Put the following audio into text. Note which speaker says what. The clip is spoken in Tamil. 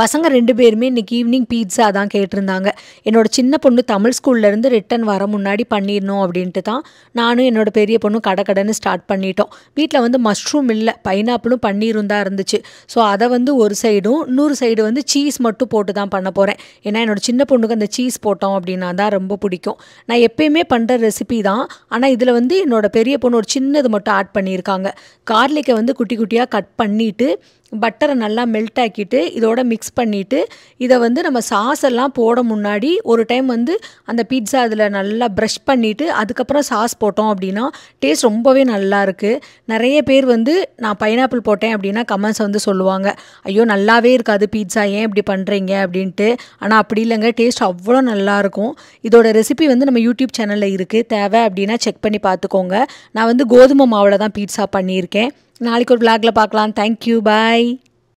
Speaker 1: பசங்க ரெண்டு பேருமே இன்றைக்கி ஈவினிங் பீட்ஸா தான் கேட்டிருந்தாங்க என்னோட சின்ன பொண்ணு தமிழ் ஸ்கூல்லேருந்து ரிட்டன் வர முன்னாடி பண்ணிடணும் அப்படின்ட்டு தான் நானும் என்னோடய பெரிய பொண்ணும் கடை கடைன்னு ஸ்டார்ட் பண்ணிட்டோம் வீட்டில் வந்து மஷ்ரூம் இல்லை பைனாப்பிளும் பன்னீரும் தான் இருந்துச்சு ஸோ அதை வந்து ஒரு சைடும் இன்னொரு சைடு வந்து சீஸ் மட்டும் போட்டு தான் பண்ண போகிறேன் ஏன்னா என்னோடய சின்ன பொண்ணுக்கு அந்த சீஸ் போட்டோம் அப்படின்னா தான் ரொம்ப பிடிக்கும் நான் எப்பயுமே பண்ணுற ரெசிபி தான் ஆனால் இதில் வந்து என்னோடய பெரிய பொண்ணு ஒரு சின்னது மட்டும் ஆட் பண்ணியிருக்காங்க கார்லிக்கை வந்து குட்டி குட்டியாக கட் பண்ணிவிட்டு பட்டரை நல்லா மெல்ட் ஆக்கிட்டு இதோட மிக்ஸ் பண்ணிவிட்டு இதை வந்து நம்ம சாஸ் எல்லாம் போட முன்னாடி ஒரு டைம் வந்து அந்த பீட்ஸா அதில் நல்லா ப்ரஷ் பண்ணிவிட்டு அதுக்கப்புறம் சாஸ் போட்டோம் அப்படின்னா டேஸ்ட் ரொம்பவே நல்லா இருக்குது நிறைய பேர் வந்து நான் பைனாப்பிள் போட்டேன் அப்படின்னா கமெண்ட்ஸ் வந்து சொல்லுவாங்க ஐயோ நல்லாவே இருக்காது பீட்ஸா ஏன் இப்படி பண்ணுறீங்க அப்படின்ட்டு ஆனால் அப்படி இல்லைங்க டேஸ்ட் அவ்வளோ நல்லாயிருக்கும் இதோட ரெசிபி வந்து நம்ம யூடியூப் சேனலில் இருக்குது தேவை அப்படின்னா செக் பண்ணி பார்த்துக்கோங்க நான் வந்து கோதுமை மாவில் தான் பீட்ஸா பண்ணியிருக்கேன் நாளைக்கு ஒரு விளாகில் பார்க்கலாம் தேங்க்யூ பாய்